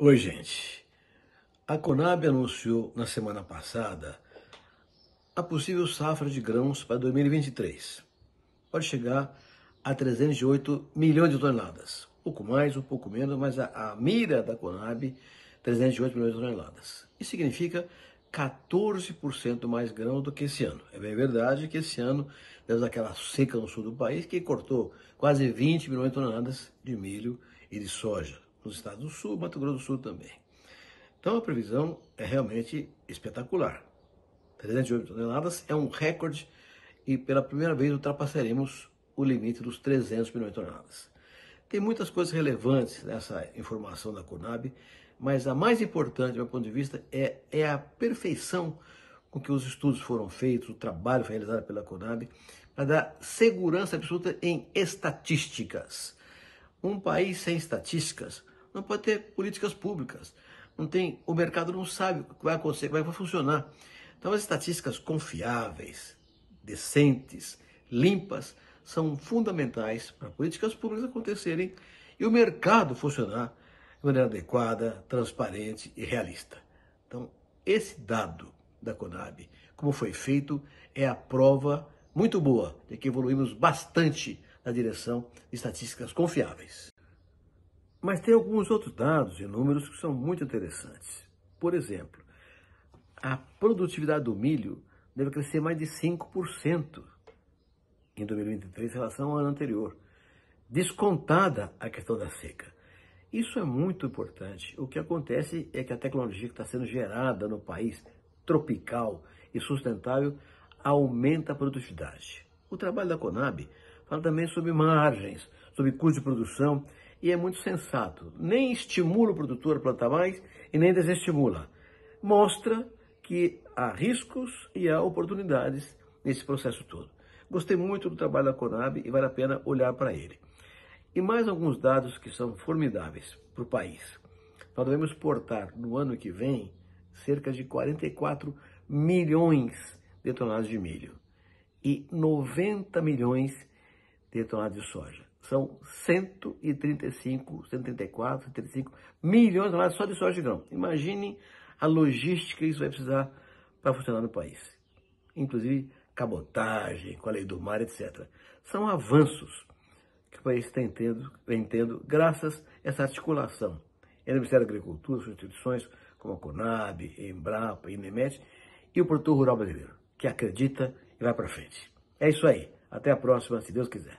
Oi, gente. A Conab anunciou na semana passada a possível safra de grãos para 2023. Pode chegar a 308 milhões de toneladas. Pouco mais, um pouco menos, mas a, a mira da Conab, 308 milhões de toneladas. Isso significa 14% mais grãos do que esse ano. É bem verdade que esse ano, temos aquela seca no sul do país, que cortou quase 20 milhões de toneladas de milho e de soja nos estados do Sul, Mato Grosso do Sul também. Então a previsão é realmente espetacular. 308 toneladas é um recorde e pela primeira vez ultrapassaremos o limite dos 300 milhões de toneladas. Tem muitas coisas relevantes nessa informação da Conab, mas a mais importante, do meu ponto de vista, é, é a perfeição com que os estudos foram feitos, o trabalho foi realizado pela Conab, para dar segurança absoluta em estatísticas. Um país sem estatísticas não pode ter políticas públicas. Não tem, o mercado não sabe o que vai acontecer, como é vai funcionar. Então, as estatísticas confiáveis, decentes, limpas, são fundamentais para políticas públicas acontecerem e o mercado funcionar de maneira adequada, transparente e realista. Então, esse dado da Conab, como foi feito, é a prova muito boa de que evoluímos bastante na direção de estatísticas confiáveis. Mas tem alguns outros dados e números que são muito interessantes. Por exemplo, a produtividade do milho deve crescer mais de 5% em 2023 em relação ao ano anterior, descontada a questão da seca. Isso é muito importante. O que acontece é que a tecnologia que está sendo gerada no país, tropical e sustentável, aumenta a produtividade. O trabalho da Conab fala também sobre margens, sobre custo de produção e é muito sensato. Nem estimula o produtor a plantar mais e nem desestimula. Mostra que há riscos e há oportunidades nesse processo todo. Gostei muito do trabalho da Conab e vale a pena olhar para ele. E mais alguns dados que são formidáveis para o país. Nós devemos exportar no ano que vem cerca de 44 milhões de toneladas de milho e 90 milhões de tonelada de soja. São 135, 134, 135 milhões de toneladas só de soja de grão. Imagine a logística que isso vai precisar para funcionar no país. Inclusive, cabotagem, com a lei do mar, etc. São avanços que o país está entendo, vem tendo graças a essa articulação entre é o Ministério da Agricultura, suas instituições como a Conab, Embrapa, Inemet e o produtor rural brasileiro, que acredita e vai para frente. É isso aí. Até a próxima, se Deus quiser.